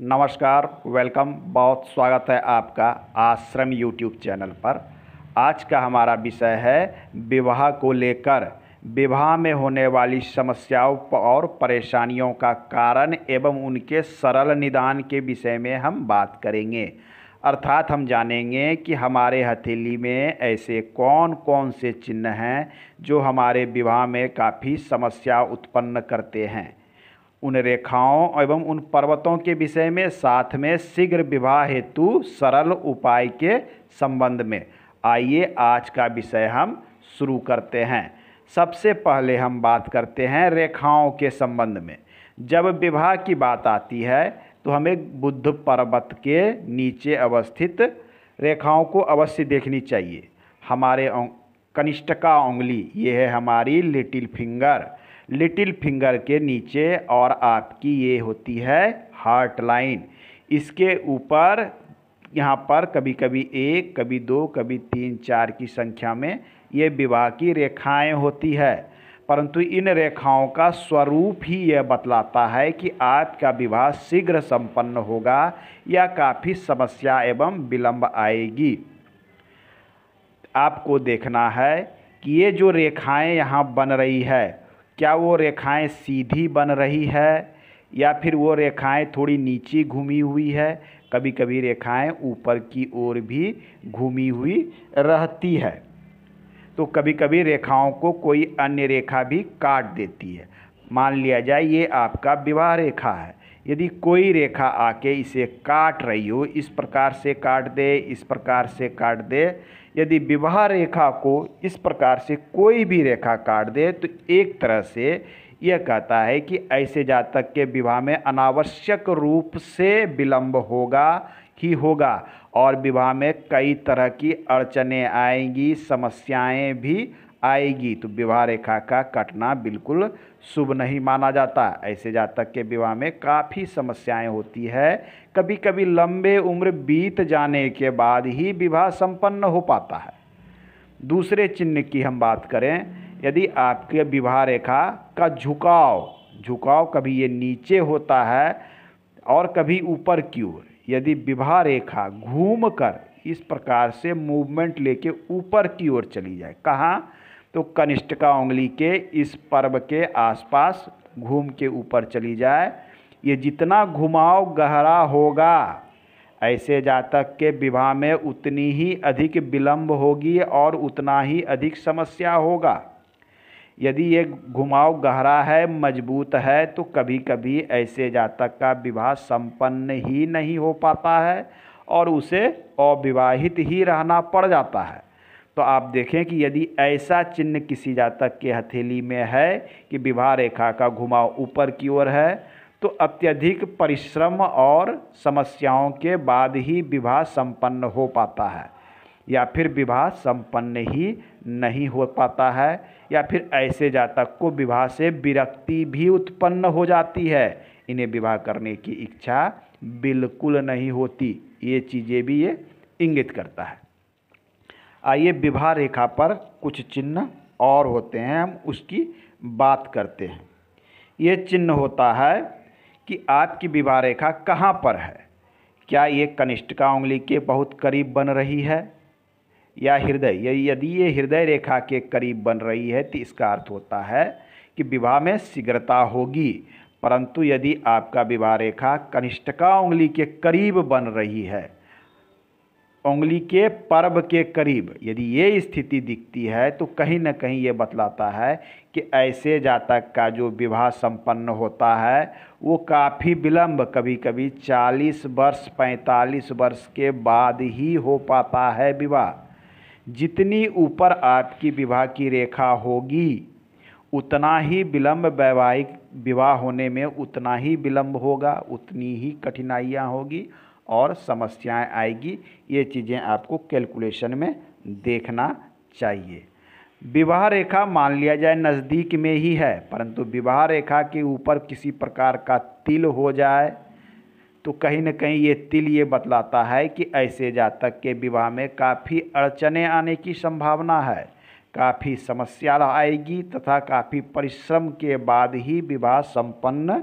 नमस्कार वेलकम बहुत स्वागत है आपका आश्रम यूट्यूब चैनल पर आज का हमारा विषय है विवाह को लेकर विवाह में होने वाली समस्याओं और परेशानियों का कारण एवं उनके सरल निदान के विषय में हम बात करेंगे अर्थात हम जानेंगे कि हमारे हथेली में ऐसे कौन कौन से चिन्ह हैं जो हमारे विवाह में काफ़ी समस्या उत्पन्न करते हैं उन रेखाओं एवं उन पर्वतों के विषय में साथ में शीघ्र विवाह हेतु सरल उपाय के संबंध में आइए आज का विषय हम शुरू करते हैं सबसे पहले हम बात करते हैं रेखाओं के संबंध में जब विवाह की बात आती है तो हमें बुद्ध पर्वत के नीचे अवस्थित रेखाओं को अवश्य देखनी चाहिए हमारे कनिष्ठ का उंगली ये है हमारी लिटिल फिंगर लिटिल फिंगर के नीचे और आपकी ये होती है हार्ट लाइन इसके ऊपर यहाँ पर कभी कभी एक कभी दो कभी तीन चार की संख्या में ये विवाह की रेखाएं होती है परंतु इन रेखाओं का स्वरूप ही यह बतलाता है कि आपका विवाह शीघ्र संपन्न होगा या काफ़ी समस्या एवं विलंब आएगी आपको देखना है कि ये जो रेखाएं यहाँ बन रही है क्या वो रेखाएं सीधी बन रही है या फिर वो रेखाएं थोड़ी नीचे घूमी हुई है कभी कभी रेखाएं ऊपर की ओर भी घूमी हुई रहती है तो कभी कभी रेखाओं को कोई अन्य रेखा भी काट देती है मान लिया जाए ये आपका विवाह रेखा है यदि कोई रेखा आके इसे काट रही हो इस प्रकार से काट दे इस प्रकार से काट दे यदि विवाह रेखा को इस प्रकार से कोई भी रेखा काट दे तो एक तरह से यह कहता है कि ऐसे जातक के विवाह में अनावश्यक रूप से विलंब होगा ही होगा और विवाह में कई तरह की अड़चने आएंगी समस्याएं भी आएगी तो विवाह रेखा का कटना बिल्कुल शुभ नहीं माना जाता ऐसे जातक के विवाह में काफ़ी समस्याएं होती है कभी कभी लंबे उम्र बीत जाने के बाद ही विवाह संपन्न हो पाता है दूसरे चिन्ह की हम बात करें यदि आपके विवाह रेखा का झुकाव झुकाव कभी ये नीचे होता है और कभी ऊपर की ओर यदि विवाह रेखा घूम कर इस प्रकार से मूवमेंट लेके ऊपर की ओर चली जाए कहाँ तो कनिष्ठिका उंगली के इस पर्व के आसपास घूम के ऊपर चली जाए ये जितना घुमाव गहरा होगा ऐसे जातक के विवाह में उतनी ही अधिक विलंब होगी और उतना ही अधिक समस्या होगा यदि ये घुमाव गहरा है मजबूत है तो कभी कभी ऐसे जातक का विवाह संपन्न ही नहीं हो पाता है और उसे अविवाहित ही रहना पड़ जाता है तो आप देखें कि यदि ऐसा चिन्ह किसी जातक के हथेली में है कि विवाह रेखा का घुमाव ऊपर की ओर है तो अत्यधिक परिश्रम और समस्याओं के बाद ही विवाह संपन्न हो पाता है या फिर विवाह संपन्न ही नहीं हो पाता है या फिर ऐसे जातक को विवाह से विरक्ति भी उत्पन्न हो जाती है इन्हें विवाह करने की इच्छा बिल्कुल नहीं होती ये चीज़ें भी ये इंगित करता है आइए विवाह रेखा पर कुछ चिन्ह और होते हैं हम उसकी बात करते हैं ये चिन्ह होता है कि आपकी विवाह रेखा कहाँ पर है क्या ये कनिष्ठिका उंगली के बहुत करीब बन रही है या हृदय यदि ये हृदय रेखा के करीब बन रही है तो इसका अर्थ होता है कि विवाह में शीघ्रता होगी परंतु यदि आपका विवाह रेखा का उंगली के करीब बन रही है उंगली के पर्व के करीब यदि ये स्थिति दिखती है तो कहीं ना कहीं ये बतलाता है कि ऐसे जातक का जो विवाह संपन्न होता है वो काफ़ी विलम्ब कभी कभी 40 वर्ष 45 वर्ष के बाद ही हो पाता है विवाह जितनी ऊपर आपकी विवाह की रेखा होगी उतना ही विलम्ब वैवाहिक विवाह होने में उतना ही विलम्ब होगा उतनी ही कठिनाइयाँ होगी और समस्याएं आएगी ये चीज़ें आपको कैलकुलेशन में देखना चाहिए विवाह रेखा मान लिया जाए नज़दीक में ही है परंतु विवाह रेखा के ऊपर किसी प्रकार का तिल हो जाए तो कहीं ना कहीं ये तिल ये बतलाता है कि ऐसे जातक के विवाह में काफ़ी अड़चने आने की संभावना है काफ़ी समस्या आएगी तथा काफ़ी परिश्रम के बाद ही विवाह संपन्न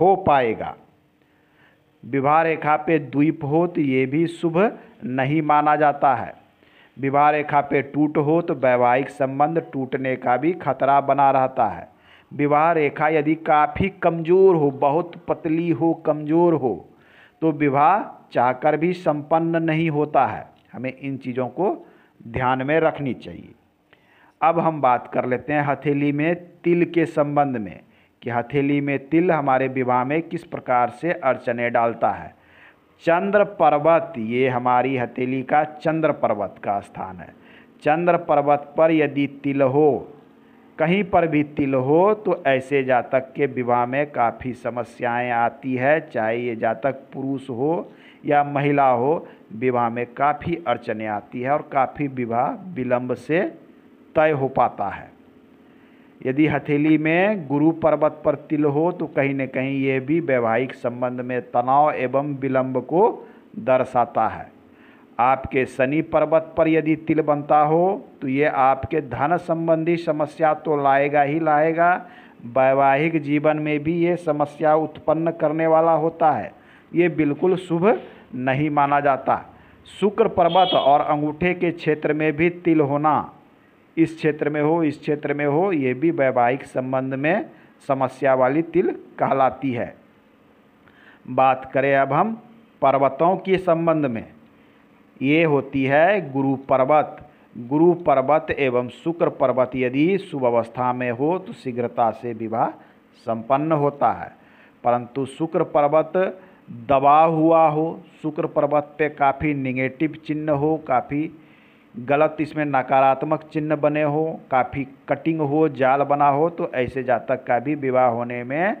हो पाएगा विवाह रेखा पे द्वीप हो तो ये भी शुभ नहीं माना जाता है विवाह रेखा पे टूट हो तो वैवाहिक संबंध टूटने का भी खतरा बना रहता है विवाह रेखा यदि काफ़ी कमज़ोर हो बहुत पतली हो कमज़ोर हो तो विवाह चाहकर भी संपन्न नहीं होता है हमें इन चीज़ों को ध्यान में रखनी चाहिए अब हम बात कर लेते हैं हथेली में तिल के संबंध में कि हथेली में तिल हमारे विवाह में किस प्रकार से अड़चने डालता है चंद्र पर्वत ये हमारी हथेली का चंद्र पर्वत का स्थान है चंद्र पर्वत पर यदि तिल हो कहीं पर भी तिल हो तो ऐसे जातक के विवाह में काफ़ी समस्याएं आती है चाहे ये जातक पुरुष हो या महिला हो विवाह में काफ़ी अड़चने आती है और काफ़ी विवाह विलम्ब से तय हो पाता है यदि हथेली में गुरु पर्वत पर तिल हो तो कहीं न कहीं ये भी वैवाहिक संबंध में तनाव एवं विलंब को दर्शाता है आपके शनि पर्वत पर यदि तिल बनता हो तो ये आपके धन संबंधी समस्या तो लाएगा ही लाएगा वैवाहिक जीवन में भी ये समस्या उत्पन्न करने वाला होता है ये बिल्कुल शुभ नहीं माना जाता शुक्र पर्वत और अंगूठे के क्षेत्र में भी तिल होना इस क्षेत्र में हो इस क्षेत्र में हो ये भी वैवाहिक संबंध में समस्या वाली तिल कहलाती है बात करें अब हम पर्वतों के संबंध में ये होती है गुरु पर्वत गुरु पर्वत एवं शुक्र पर्वत यदि शुभ अवस्था में हो तो शीघ्रता से विवाह संपन्न होता है परंतु शुक्र पर्वत दबा हुआ हो शुक्र पर्वत पे काफ़ी निगेटिव चिन्ह हो काफ़ी गलत इसमें नकारात्मक चिन्ह बने हो काफ़ी कटिंग हो जाल बना हो तो ऐसे जातक का भी विवाह होने में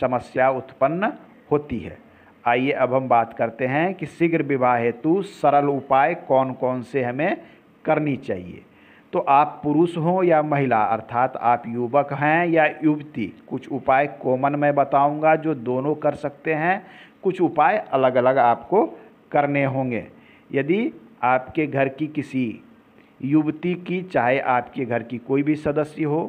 समस्या उत्पन्न होती है आइए अब हम बात करते हैं कि शीघ्र विवाह हेतु सरल उपाय कौन कौन से हमें करनी चाहिए तो आप पुरुष हों या महिला अर्थात आप युवक हैं या युवती कुछ उपाय कॉमन मैं बताऊंगा जो दोनों कर सकते हैं कुछ उपाय अलग अलग आपको करने होंगे यदि आपके घर की किसी युवती की चाहे आपके घर की कोई भी सदस्य हो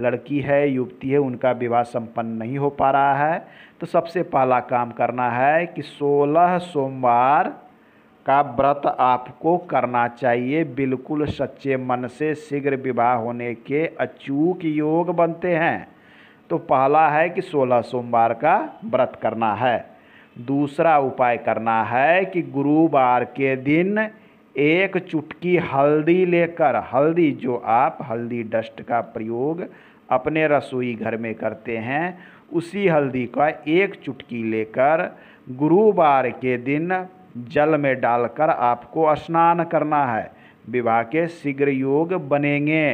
लड़की है युवती है उनका विवाह संपन्न नहीं हो पा रहा है तो सबसे पहला काम करना है कि सोलह सोमवार का व्रत आपको करना चाहिए बिल्कुल सच्चे मन से शीघ्र विवाह होने के अचूक योग बनते हैं तो पहला है कि सोलह सोमवार का व्रत करना है दूसरा उपाय करना है कि गुरुवार के दिन एक चुटकी हल्दी लेकर हल्दी जो आप हल्दी डस्ट का प्रयोग अपने रसोई घर में करते हैं उसी हल्दी का एक चुटकी लेकर गुरुवार के दिन जल में डालकर आपको स्नान करना है विवाह के शीघ्र योग बनेंगे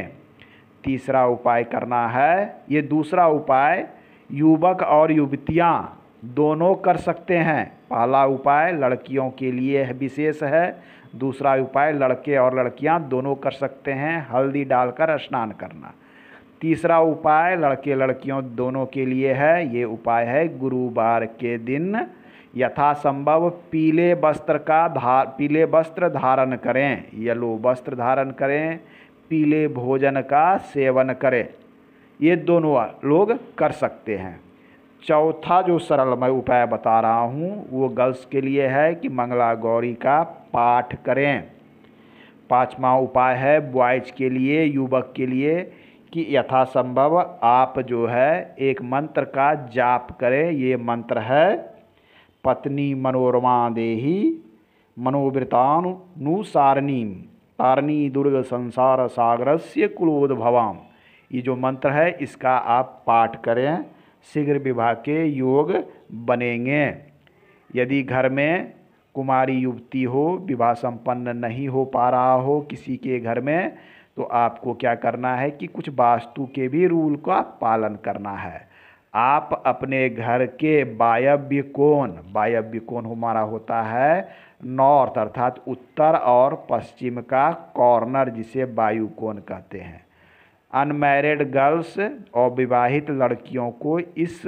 तीसरा उपाय करना है ये दूसरा उपाय युवक और युवतियाँ दोनों कर सकते हैं पहला उपाय लड़कियों के लिए विशेष है दूसरा उपाय लड़के और लड़कियां दोनों कर सकते हैं हल्दी डालकर स्नान करना तीसरा उपाय लड़के लड़कियों दोनों के लिए है ये उपाय है गुरुवार के दिन यथासंभव पीले वस्त्र का धार पीले वस्त्र धारण करें येलो वस्त्र धारण करें पीले भोजन का सेवन करें ये दोनों लोग कर सकते हैं चौथा जो सरल मैं उपाय बता रहा हूँ वो गर्ल्स के लिए है कि मंगला गौरी का पाठ करें पाँचवा उपाय है बॉयज के लिए युवक के लिए कि यथासंभव आप जो है एक मंत्र का जाप करें ये मंत्र है पत्नी मनोरमा देही मनोवृतानुसारणी तारणी दुर्ग संसार सागर से भवाम ये जो मंत्र है इसका आप पाठ करें शीघ्र विवाह के योग बनेंगे यदि घर में कुमारी युवती हो विवाह संपन्न नहीं हो पा रहा हो किसी के घर में तो आपको क्या करना है कि कुछ वास्तु के भी रूल का पालन करना है आप अपने घर के वायव्य कोण वायव्य कोण हमारा होता है नॉर्थ अर्थात उत्तर और पश्चिम का कॉर्नर जिसे वायु कोण कहते हैं अनमैरिड गर्ल्स और विवाहित लड़कियों को इस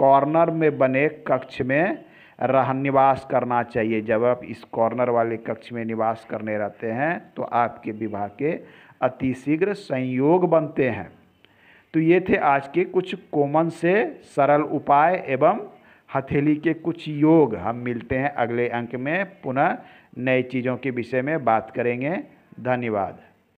कॉर्नर में बने कक्ष में रह निवास करना चाहिए जब आप इस कॉर्नर वाले कक्ष में निवास करने रहते हैं तो आपके विवाह के अतिशीघ्र संयोग बनते हैं तो ये थे आज के कुछ कॉमन से सरल उपाय एवं हथेली के कुछ योग हम मिलते हैं अगले अंक में पुनः नए चीज़ों के विषय में बात करेंगे धन्यवाद